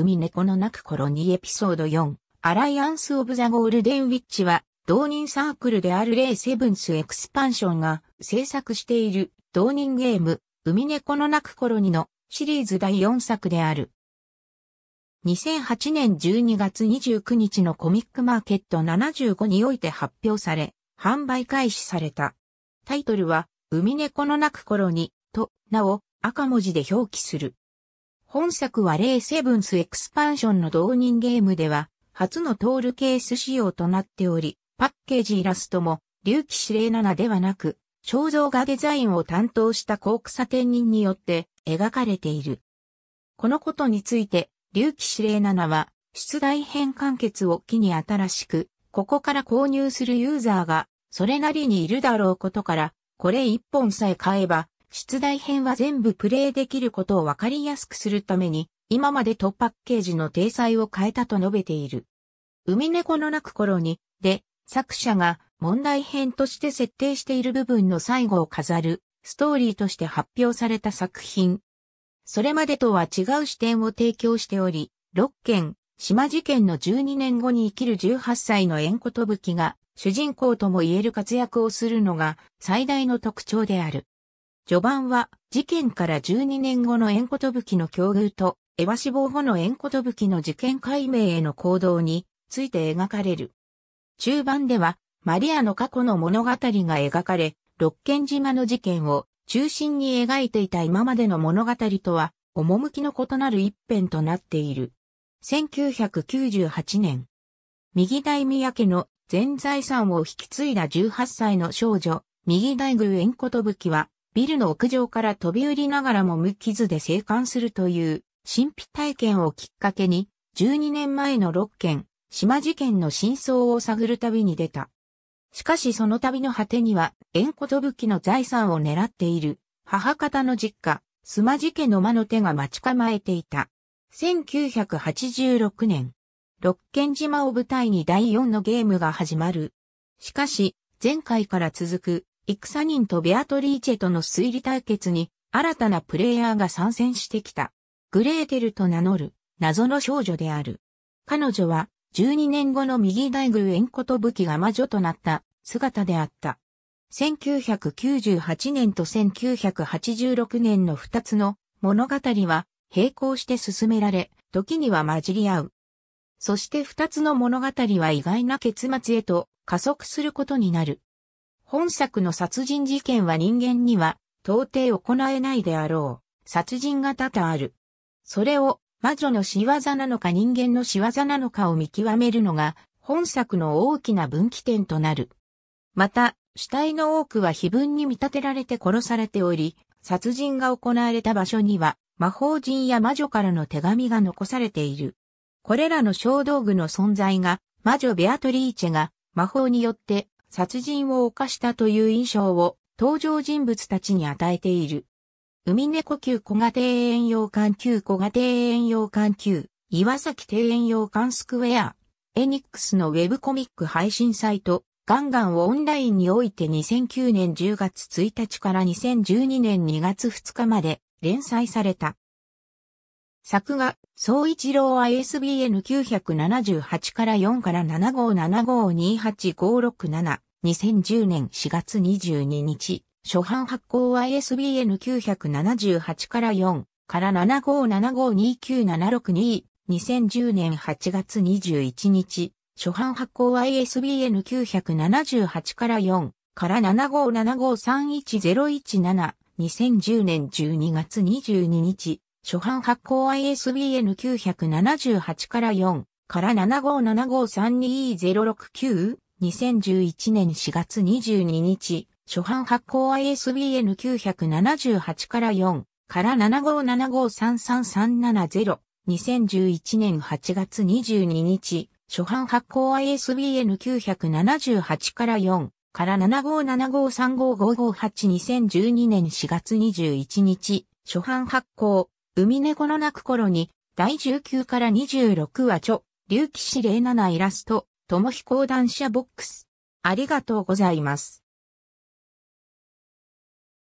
海猫の泣く頃にエピソード4、アライアンス・オブ・ザ・ゴールデン・ウィッチは、同人サークルであるレイ・セブンス・エクスパンションが制作している同人ゲーム、海猫の泣く頃にのシリーズ第4作である。2008年12月29日のコミックマーケット75において発表され、販売開始された。タイトルは、海猫の泣く頃に、と、なお、赤文字で表記する。本作はレイセブンスエクスパンションの同人ゲームでは、初のトールケース仕様となっており、パッケージイラストも、竜騎司令7ではなく、肖像画デザインを担当した高草天人によって描かれている。このことについて、竜騎司令7は、出題編完結を機に新しく、ここから購入するユーザーが、それなりにいるだろうことから、これ一本さえ買えば、出題編は全部プレイできることをわかりやすくするために、今までとパッケージの体裁を変えたと述べている。海猫の泣く頃に、で、作者が問題編として設定している部分の最後を飾る、ストーリーとして発表された作品。それまでとは違う視点を提供しており、6件、島事件の12年後に生きる18歳の縁ことぶきが、主人公とも言える活躍をするのが最大の特徴である。序盤は事件から12年後の縁ことぶきの境遇と、エワ死亡後の縁ことぶきの事件解明への行動について描かれる。中盤では、マリアの過去の物語が描かれ、六軒島の事件を中心に描いていた今までの物語とは、趣の異なる一編となっている。1998年、右大宮家の全財産を引き継いだ18歳の少女、右大宮縁ことぶきは、ビルの屋上から飛び降りながらも無傷で生還するという神秘体験をきっかけに、12年前の6件、島事件の真相を探る旅に出た。しかしその旅の果てには、縁故とぶきの財産を狙っている、母方の実家、マ事家の間の手が待ち構えていた。1986年、六軒島を舞台に第4のゲームが始まる。しかし、前回から続くイクサニンとベアトリーチェとの推理対決に新たなプレイヤーが参戦してきた。グレーテルと名乗る謎の少女である。彼女は12年後の右大宮縁こと武器が魔女となった姿であった。1998年と1986年の2つの物語は並行して進められ、時には混じり合う。そして2つの物語は意外な結末へと加速することになる。本作の殺人事件は人間には到底行えないであろう。殺人が多々ある。それを魔女の仕業なのか人間の仕業なのかを見極めるのが本作の大きな分岐点となる。また、死体の多くは非分に見立てられて殺されており、殺人が行われた場所には魔法人や魔女からの手紙が残されている。これらの小道具の存在が魔女ベアトリーチェが魔法によって殺人を犯したという印象を登場人物たちに与えている。海猫級小賀庭園洋館級小賀庭園洋館級岩崎庭園洋館スクエア。エニックスのウェブコミック配信サイト、ガンガンをオンラインにおいて2009年10月1日から2012年2月2日まで連載された。作画、総一郎は ISBN978 から4から757528567、2010年4月22日、初版発行 ISBN978 から4から757529762、2010年8月21日、初版発行 ISBN978 から4から757531017、2010年12月22日、初版発行 ISBN 978から4から7575322069 2011年4月22日、初版発行 ISBN 978から4から75753330 2011年8月22日、初版発行 ISBN 978から4から7575355582 0 1 2年4月21日、初版発行海猫の泣く頃に、第19から26話著、竜騎士07イラスト、友彦男子ボックス。ありがとうございます。